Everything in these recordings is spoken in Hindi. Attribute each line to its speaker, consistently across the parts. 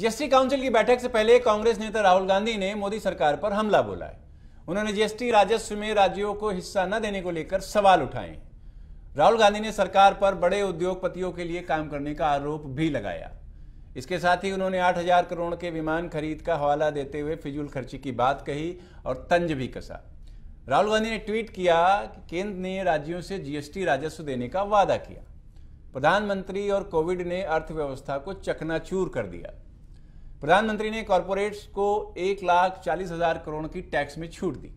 Speaker 1: जीएसटी काउंसिल की बैठक से पहले कांग्रेस नेता राहुल गांधी ने मोदी सरकार पर हमला बोला है उन्होंने जीएसटी राजस्व में राज्यों को हिस्सा न देने को लेकर सवाल उठाए राहुल गांधी ने सरकार पर बड़े उद्योगपतियों के लिए काम करने का आरोप भी लगाया इसके साथ ही उन्होंने 8000 करोड़ के विमान खरीद का हवाला देते हुए फिजूल खर्ची की बात कही और तंज भी कसा राहुल गांधी ने ट्वीट किया कि केंद्र ने राज्यों से जीएसटी राजस्व देने का वादा किया प्रधानमंत्री और कोविड ने अर्थव्यवस्था को चकनाचूर कर दिया प्रधानमंत्री ने कॉरपोरेट्स को एक लाख चालीस हजार करोड़ की टैक्स में छूट दी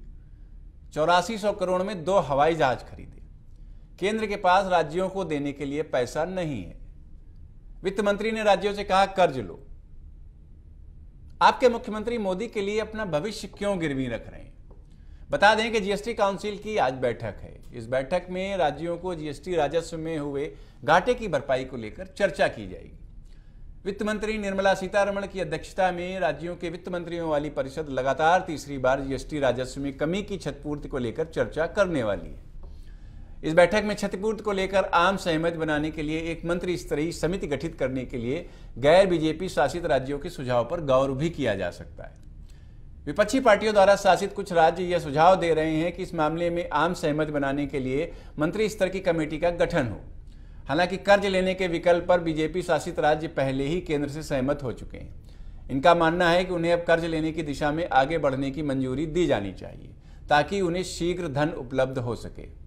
Speaker 1: चौरासी सौ करोड़ में दो हवाई जहाज खरीदे केंद्र के पास राज्यों को देने के लिए पैसा नहीं है वित्त मंत्री ने राज्यों से कहा कर्ज लो आपके मुख्यमंत्री मोदी के लिए अपना भविष्य क्यों गिरवी रख रहे हैं बता दें कि जीएसटी काउंसिल की आज बैठक है इस बैठक में राज्यों को जीएसटी राजस्व में हुए घाटे की भरपाई को लेकर चर्चा की जाएगी वित्त मंत्री निर्मला सीतारमण की अध्यक्षता में राज्यों के वित्त मंत्रियों वाली परिषद लगातार तीसरी बार जीएसटी राजस्व में कमी की क्षतिपूर्ति को लेकर चर्चा करने वाली है इस बैठक में क्षतिपूर्ति को लेकर आम सहमति बनाने के लिए एक मंत्री स्तरीय समिति गठित करने के लिए गैर बीजेपी शासित राज्यों के सुझाव पर गौर भी किया जा सकता है विपक्षी पार्टियों द्वारा शासित कुछ राज्य यह सुझाव दे रहे हैं कि इस मामले में आम सहमति बनाने के लिए मंत्री स्तर की कमेटी का गठन हो हालांकि कर्ज लेने के विकल्प पर बीजेपी शासित राज्य पहले ही केंद्र से सहमत हो चुके हैं इनका मानना है कि उन्हें अब कर्ज लेने की दिशा में आगे बढ़ने की मंजूरी दी जानी चाहिए ताकि उन्हें शीघ्र धन उपलब्ध हो सके